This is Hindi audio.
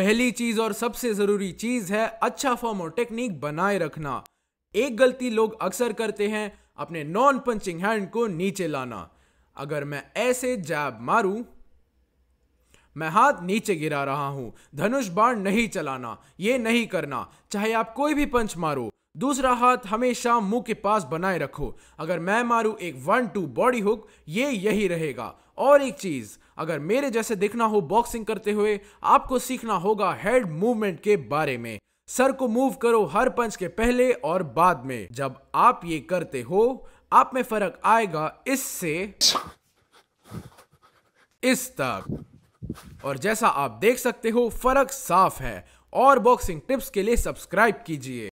पहली चीज और सबसे जरूरी चीज है अच्छा फॉर्म और टेक्निक बनाए रखना एक गलती लोग अक्सर करते हैं अपने नॉन पंचिंग हैंड को नीचे लाना अगर मैं ऐसे जैब मारू मैं हाथ नीचे गिरा रहा हूं धनुष बाण नहीं चलाना ये नहीं करना चाहे आप कोई भी पंच मारो दूसरा हाथ हमेशा मुंह के पास बनाए रखो अगर मैं मारूं एक वन टू बॉडी हुक ये यही रहेगा और एक चीज अगर मेरे जैसे दिखना हो बॉक्सिंग करते हुए आपको सीखना होगा हेड मूवमेंट के बारे में सर को मूव करो हर पंच के पहले और बाद में जब आप ये करते हो आप में फर्क आएगा इससे इस तक और जैसा आप देख सकते हो फर्क साफ है और बॉक्सिंग टिप्स के लिए सब्सक्राइब कीजिए